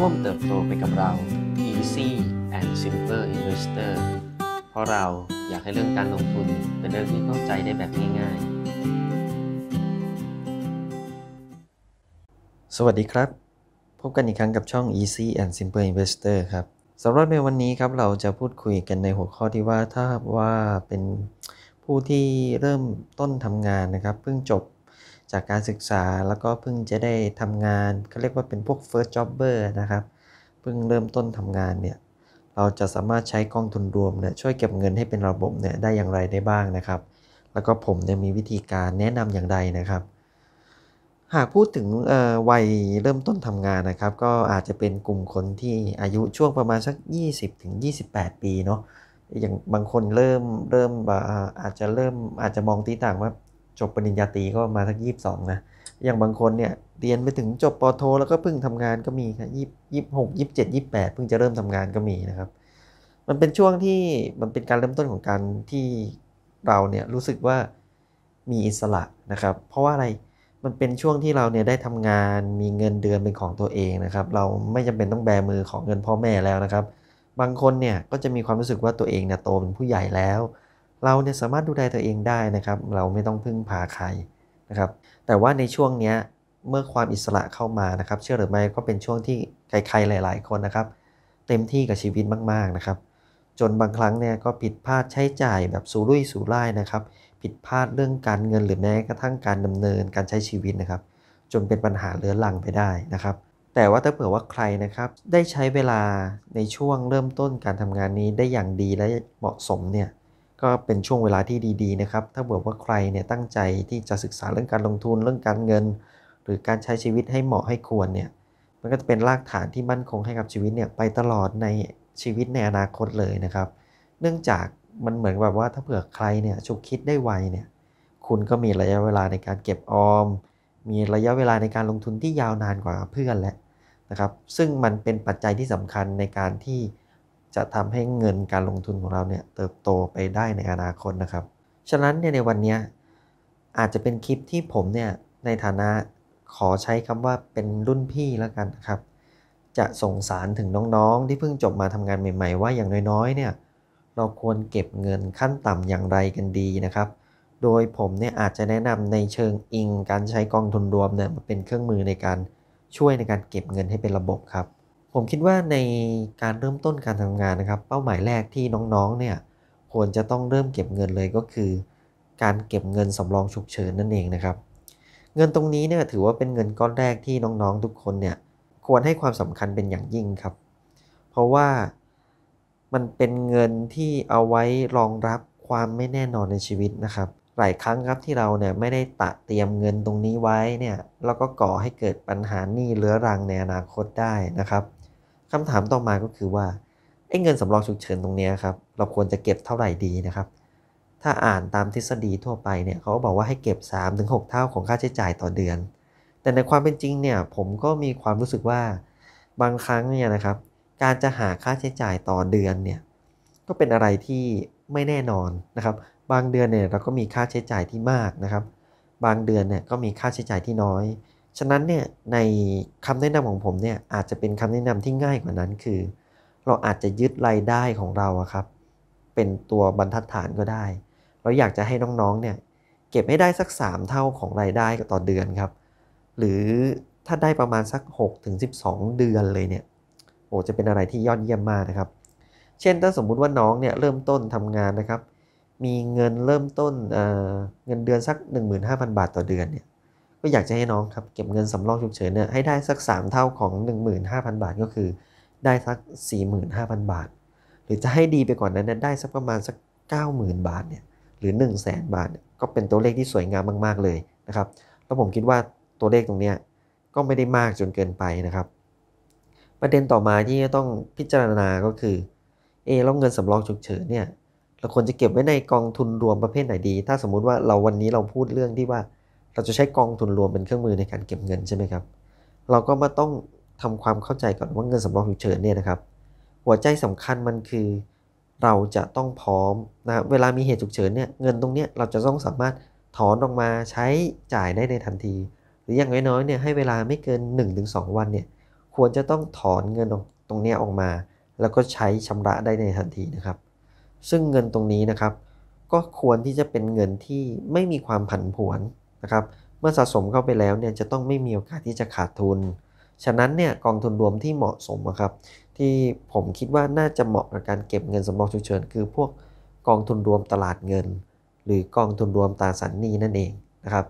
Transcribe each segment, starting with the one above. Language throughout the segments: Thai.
ร่วมเติบโตไปกับเรา Easy and Simple Investor เพราะเราอยากให้เรื่องการลงทุนเป็นเรื่องที่เข้าใจได้แบบง่าย ๆ สวัสดีครับ พบกันอีกครั้งกับช่อง Easy and Simple Investor ครับ สำหรับในวันนี้ครับเราจะพูดคุยกันในหัวข้อที่ว่าถ้าว่าเป็นผู้ที่เริ่มต้นทำงานนะครับ เพิ่งจบจากการศึกษาแล้วก็เพิ่งจะได้ทำงานเขาเรียกว่าเป็นพวก first jobber นะครับ เพิ่งเริ่มต้นทำงานเนี่ยเราจะสามารถใช้กองทุนรวมเนี่ยช่วยเก็บเงินให้เป็นระบบเนี่ยได้อย่างไรได้บ้างนะครับ แล้วก็ผมเนี่ยมีวิธีการแนะนำอย่างใดนะครับ หากพูดถึงวัยเริ่มต้นทำงานนะครับ ก็อาจจะเป็นกลุ่มคนที่อายุช่วงประมาณสัก 20-28 ปีเนาะอย่างบางคนเริ่มเริ่มอาจจะเริ่มอาจจะมองตีต่างว่าจบปริญญาตรีก็มาทักยี่สิบสองนะอย่างบางคนเนี่ยเรียนไปถึงจบปโทแล้วก็เพิ่งทำงานก็มีครับยี่ยี่หกยี่เจ็ดยี่แปดเพิ่งจะเริ่มทำงานก็มีนะครับ มันเป็นช่วงที่มันเป็นการเริ่มต้นของการที่เราเนี่ยรู้สึกว่ามีอิสระนะครับ เพราะว่าอะไร มันเป็นช่วงที่เราเนี่ยได้ทำงาน มีเงินเดือนเป็นของตัวเองนะครับเราไม่จำเป็นต้องแบมือของเงินพ่อแม่แล้วนะครับ บางคนเนี่ยก็จะมีความรู้สึกว่าตัวเองเนี่ยโตเป็นผู้ใหญ่แล้วเราเนี่ยสามารถดูแลตัวเองได้นะครับ เราไม่ต้องพึ่งพาใครนะครับ แต่ว่าในช่วงเนี้ยเมื่อความอิสระเข้ามานะครับ เชื่อหรือไม่ก็เป็นช่วงที่ใครๆหลาย ๆคนนะครับ เต็มที่กับชีวิตมากๆนะครับ จนบางครั้งเนี่ย ก็ผิดพลาดใช้จ่ายแบบสูรุ่ยสูร่ายนะครับ ผิดพลาดเรื่องการเงินหรือแม้กระทั่งการดำเนินการใช้ชีวิตนะครับ จนเป็นปัญหาเรื้อรังไปได้นะครับ แต่ว่าถ้าเผื่อว่าใครนะครับได้ใช้เวลาในช่วงเริ่มต้นการทำงานนี้ได้อย่างดีและเหมาะสมเนี่ยก็เป็นช่วงเวลาที่ดีๆนะครับ ถ้าเบื่อว่าใครเนี่ยตั้งใจที่จะศึกษาเรื่องการลงทุนเรื่องการเงิน หรือการใช้ชีวิตให้เหมาะให้ควรเนี่ย มันก็จะเป็นรากฐานที่มั่นคงให้กับชีวิตเนี่ยไปตลอดในชีวิตในอนาคตเลยนะครับ เนื่องจากมันเหมือนแบบว่าถ้าเผื่อใครเนี่ยฉุกคิดได้ไวเนี่ย คุณก็มีระยะเวลาในการเก็บออม มีระยะเวลาในการลงทุนที่ยาวนานกว่าเพื่อนแล้วนะครับ ซึ่งมันเป็นปัจจัยที่สำคัญในการที่จะทำให้เงินการลงทุนของเราเนี่ยเติบโตไปได้ในอนาคตนะครับ ฉะนั้นเนี่ยในวันนี้อาจจะเป็นคลิปที่ผมเนี่ยในฐานะขอใช้คำว่าเป็นรุ่นพี่แล้วกันนะครับ จะส่งสารถึงน้องๆ ที่เพิ่งจบมาทำงานใหม่ ๆว่าอย่างน้อยๆเนี่ยเราควรเก็บเงินขั้นต่ำอย่างไรกันดีนะครับ โดยผมเนี่ยอาจจะแนะนำในเชิงอิงการใช้กองทุนรวมเนี่ยมาเป็นเครื่องมือในการช่วยในการเก็บเงินให้เป็นระบบครับผมคิดว่าในการเริ่มต้นการทำงานนะครับ เป้าหมายแรกที่น้องๆ เนี่ยควรจะต้องเริ่มเก็บเงินเลยก็คือ การเก็บเงินสำรองฉุกเฉินนั่นเองนะครับ เงินตรงนี้เนี่ยถือว่าเป็นเงินก้อนแรกที่น้องๆทุกคนเนี่ยควรให้ความสำคัญเป็นอย่างยิ่งครับ เพราะว่ามันเป็นเงินที่เอาไว้รองรับความไม่แน่นอนในชีวิตนะครับ หลายครั้งครับที่เราเนี่ยไม่ได้ตะเตรียมเงินตรงนี้ไว้เนี่ยแล้วก็ก่อให้เกิดปัญหาหนี้เรื้อรังในอนาคตได้นะครับคำถามต่อมาก็คือว่าไอ้เงินสำรองฉุกเฉินตรงนี้ครับเราควรจะเก็บเท่าไหร่ดีนะครับถ้าอ่านตามทฤษฎีทั่วไปเนี่ยเขาบอกว่าให้เก็บ3-6 เท่าของค่าใช้จ่ายต่อเดือน แต่ในความเป็นจริงเนี่ยผมก็มีความรู้สึกว่าบางครั้งเนี่ยนะครับการจะหาค่าใช้จ่ายต่อเดือนเนี่ยก็เป็นอะไรที่ไม่แน่นอนนะครับบางเดือนเนี่ยเราก็มีค่าใช้จ่ายที่มากนะครับ บางเดือนเนี่ยก็มีค่าใช้จ่ายที่น้อยฉะนั้นเนี่ยในคำแนะนำของผมเนี่ยอาจจะเป็นคำแนะนำที่ง่ายกว่านั้นคือ เราอาจจะยึดรายได้ของเราครับเป็นตัวบรรทัดฐานก็ได้ เราอยากจะให้น้องๆเนี่ยเก็บให้ได้สัก 3 เท่าของรายได้ต่อเดือนครับหรือถ้าได้ประมาณสัก6ถึง12 เดือนเลยเนี่ยโอ้จะเป็นอะไรที่ยอดเยี่ยมมากนะครับเช่นถ้าสมมุติว่าน้องเนี่ยเริ่มต้นทำงานนะครับ มีเงินเริ่มต้นเเงินเดือนสัก15,000 บาทต่อเดือนเนี่ยก็อยากจะให้น้องครับเก็บเงินสำรองฉุกเฉินเนี่ยให้ได้สัก 3เท่าของ15,000บาทก็คือได้สัก 45,000 บาท หรือจะให้ดีไปกว่านนั้นได้สักประมาณสัก 90,000 บาทเนี่ยหรือ1 0 0 0 0 0 บาท ก็เป็นตัวเลขที่สวยงามมากๆเลยนะครับแล้วผมคิดว่าตัวเลขตรงเนี้ยก็ไม่ได้มากจนเกินไปนะครับประเด็นต่อมาที่ต้องพิจารณาก็คือเอแล้วเงินสำรองฉุกเฉินเนี่ยเราควรจะเก็บไว้ในกองทุนรวมประเภทไหนดี ถ้าสมมุติว่าเราวันนี้เราพูดเรื่องที่ว่าเราจะใช้กองทุนรวมเป็นเครื่องมือในการเก็บเงินใช่ไหมครับ เราก็มาต้องทำความเข้าใจก่อนว่าเงินสำรองฉุกเฉินเนี่ยนะครับ หัวใจสำคัญมันคือเราจะต้องพร้อมนะเวลามีเหตุฉุกเฉินเนี่ยเงินตรงเนี้ยเราจะต้องสามารถถอนออกมาใช้จ่ายได้ในทันที หรืออย่างน้อยๆเนี่ยให้เวลาไม่เกิน 1-2 วันเนี่ยควรจะต้องถอนเงินตรงเนี้ยออกมา แล้วก็ใช้ชำระได้ในทันทีนะครับ ซึ่งเงินตรงนี้นะครับ ก็ควรที่จะเป็นเงินที่ไม่มีความผันผวนะครับเมื่อสะสมเข้าไปแล้วเนี่ยจะต้องไม่มีโอกาสที่จะขาดทุน ฉะนั้นเนี่ยกองทุนรวมที่เหมาะสมครับ ที่ผมคิดว่าน่าจะเหมาะกับการเก็บเงินสำรองฉุกเฉินคือพวกกองทุนรวมตลาดเงิน หรือกองทุนรวมตราสารหนี้นั่นเองนะครับ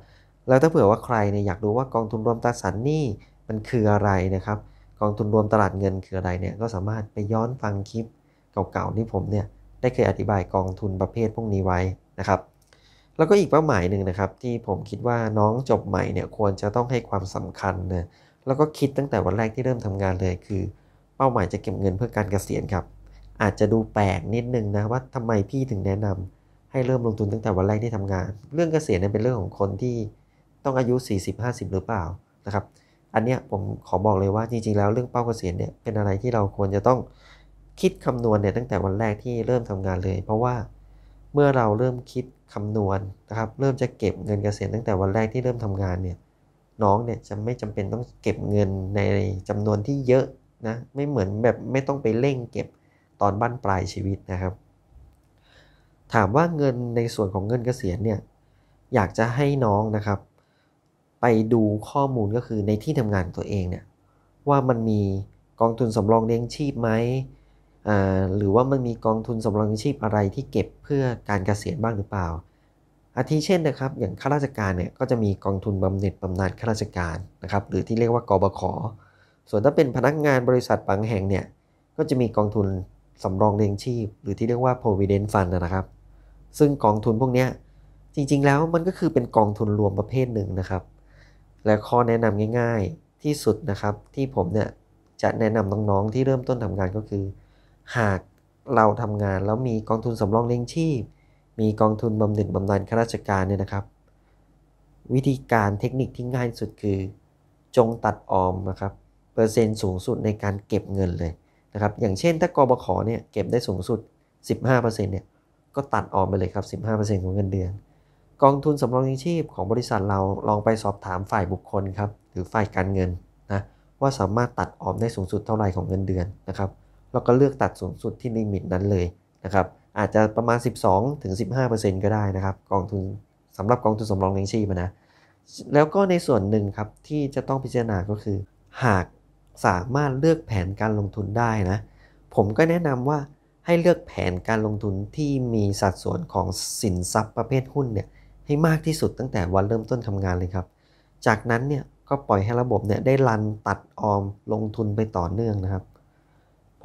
แล้วถ้าเผื่อว่าใครเนี่ยอยากรู้ว่ากองทุนรวมตราสารหนี้มันคืออะไรนะครับ กองทุนรวมตลาดเงินคืออะไรเนี่ยก็สามารถไปย้อนฟังคลิปเก่าๆที่ผมเนี่ยได้เคยอธิบายกองทุนประเภทพวกนี้ไว้นะครับแล้วก็อีกเป้าหมายหนึ่งนะครับที่ผมคิดว่าน้องจบใหม่เนี่ยควรจะต้องให้ความสำคัญนะแล้วก็คิดตั้งแต่วันแรกที่เริ่มทำงานเลย คือ เป้าหมายจะเก็บเงินเพื่อการเกษียณครับอาจจะดูแปลกนิดนึงนะว่าทำไมพี่ถึงแนะนำให้เริ่มลงทุนตั้งแต่วันแรกที่ทำงาน เรื่องเกษียณเป็นเรื่องของคนที่ต้องอายุ 40-50 หรือเปล่านะครับอันนี้ผมขอบอกเลยว่าจริง ๆ แล้วเรื่องเป้าเกษียณเนี่ยเป็นอะไรที่เราควรจะต้องคิดคำนวณเนี่ยตั้งแต่วันแรกที่เริ่มทำงานเลย เพราะว่าเมื่อเราเริ่มคิดคำนวณนะครับ เริ่มจะเก็บเงินเกษียณตั้งแต่วันแรกที่เริ่มทำงานเนี่ยน้องเนี่ยจะไม่จำเป็นต้องเก็บเงินในจำนวนที่เยอะนะไม่เหมือนแบบไม่ต้องไปเร่งเก็บตอนบั้นปลายชีวิตนะครับ ถามว่าเงินในส่วนของเงินเกษียณเนี่ยอยากจะให้น้องนะครับ ไปดูข้อมูลก็คือในที่ทำงานตัวเองเนี่ยว่ามันมีกองทุนสำรองเลี้ยงชีพไหมหรือว่ามันมีกองทุนสำรองชีพอะไรที่เก็บเพื่อการเกษียณบ้างหรือเปล่า อาทิเช่นนะครับ อย่างข้าราชการเนี่ยก็จะมีกองทุนบำเหน็จบำนาญข้าราชการนะครับ หรือที่เรียกว่ากบขส่วนถ้าเป็นพนักงานบริษัทบางแห่งเนี่ยก็จะมีกองทุนสำรองเลี้ยงชีพ หรือที่เรียกว่า provident fund นะครับ ซึ่งกองทุนพวกนี้จริงๆแล้วมันก็คือเป็นกองทุนรวมประเภทหนึ่งนะครับ และข้อแนะนำง่ายๆที่สุดนะครับที่ผมเนี่ยจะแนะนำน้องๆ ที่เริ่มต้นทำงานก็คือหากเราทำงานแล้วมีกองทุนสำรองเลี้ยงชีพมีกองทุนบำเหน็จบำนาญข้าราชการเนี่ยนะครับ วิธีการเทคนิคที่ง่ายสุดคือจงตัดออมนะครับเปอร์เซ็นต์สูงสุดในการเก็บเงินเลยนะครับอย่างเช่นถ้ากบขเนี่ยเก็บได้สูงสุด 15%เนี่ยก็ตัดออมไปเลยครับ15%ของเงินเดือน กองทุนสำรองเลี้ยงชีพของบริษัทเราลองไปสอบถามฝ่ายบุคคลครับหรือฝ่ายการเงินนะว่าสามารถตัดออมได้สูงสุดเท่าไหร่ของเงินเดือนนะครับเราก็เลือกตัดสูงสุดที่ลิมิตนั้นเลยนะครับอาจจะประมาณ 12-15%ถึงก็ได้นะครับ กองทุนสำหรับกองทุนสำรองเลี้ยงชีพนะ แล้วก็ในส่วนหนึ่งครับ ที่จะต้องพิจารณาก็คือ หากสามารถเลือกแผนการลงทุนได้นะ ผมก็แนะนำว่าให้เลือกแผนการลงทุนที่มีสัดส่วนของสินทรัพย์ประเภทหุ้นเนี่ยให้มากที่สุดตั้งแต่วันเริ่มต้นทำงานเลยครับจากนั้นเนี่ยก็ปล่อยให้ระบบเนี่ยได้รันตัดออมลงทุนไปต่อเนื่องนะครับ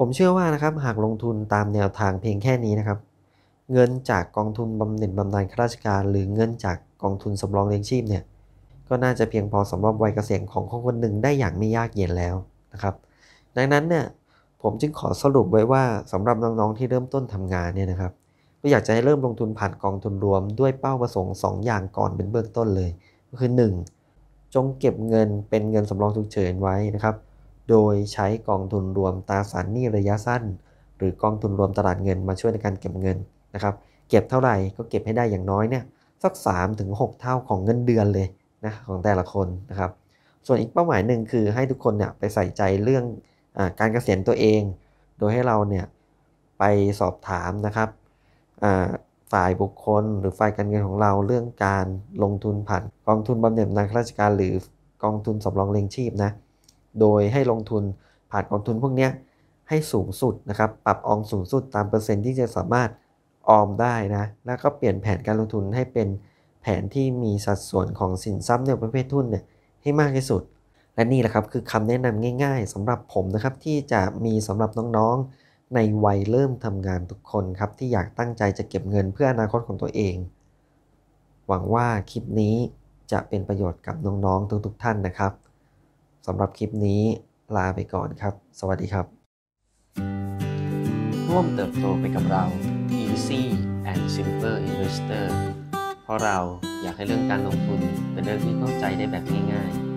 ผมเชื่อว่านะครับหากลงทุนตามแนวทางเพียงแค่นี้นะครับ เงินจากกองทุนบำเหน็จบำนาญข้าราชการ หรือเงินจากกองทุนสำรองเลี้ยงชีพเนี่ยก็น่าจะเพียงพอสำหรับวัยเกษียณของคนคนหนึ่งได้อย่างไม่ยากเย็นแล้วนะครับดังนั้นเนี่ยผมจึงขอสรุปไว้ว่าสำหรับน้อง ๆ ที่เริ่มต้นทำงานเนี่ยนะครับ ก็อยากจะให้เริ่มลงทุนผ่านกองทุนรวม ด้วยเป้าประสงค์ 2 อย่างก่อนเป็นเบื้องต้นเลย ก็คือ 1. จงเก็บเงินเป็นเงินสำรองฉุกเฉินไว้นะครับโดยใช้กองทุนรวมตราสารหนี้ระยะสั้น หรือกองทุนรวมตลาดเงินมาช่วยในการเก็บเงินนะครับเก็บเท่าไหร่ก็เก็บให้ได้อย่างน้อยเนี่ยสัก3ถึง6เท่าของเงินเดือนเลยนะของแต่ละคนนะครับส่วนอีกเป้าหมายหนึ่งคือ ให้ทุกคนเนี่ยไปใส่ใจเรื่องอการเกษียณตัวเอง โดยให้เราเนี่ยไปสอบถามนะครับฝ่ายบุคคลหรือฝ่ายการเงินของเราเรื่องการลงทุนผ่าน กองทุนบำเหน็จนาข้าราชการหรือ กองทุนสำรองเลี้ยงชีพนะโดยให้ลงทุนผ่านกองทุนพวกนี้ให้สูงสุดนะครับ ปรับออมสูงสุดตามเปอร์เซ็นต์ที่จะสามารถออมได้นะแล้วก็เปลี่ยนแผนการลงทุนให้เป็นแผนที่มีสัดส่วนของสินทรัพย์ในประเภททุนเนี่ยให้มากที่สุด และนี่แหละครับคือคำแนะนำง่าย ๆ สำหรับผมนะครับที่จะมีสำหรับน้องๆ ในวัยเริ่มทำงานทุกคนครับที่อยากตั้งใจจะเก็บเงินเพื่ออนาคตของตัวเอง หวังว่าคลิปนี้จะเป็นประโยชน์กับน้องๆทุกๆท่านนะครับสำหรับคลิปนี้ลาไปก่อนครับ สวัสดีครับ ร่วมเติบโตไปกับเรา Easy and Simple Investor เพราะเราอยากให้เรื่องการลงทุน เป็นเรื่องที่เข้าใจได้แบบง่าย ๆ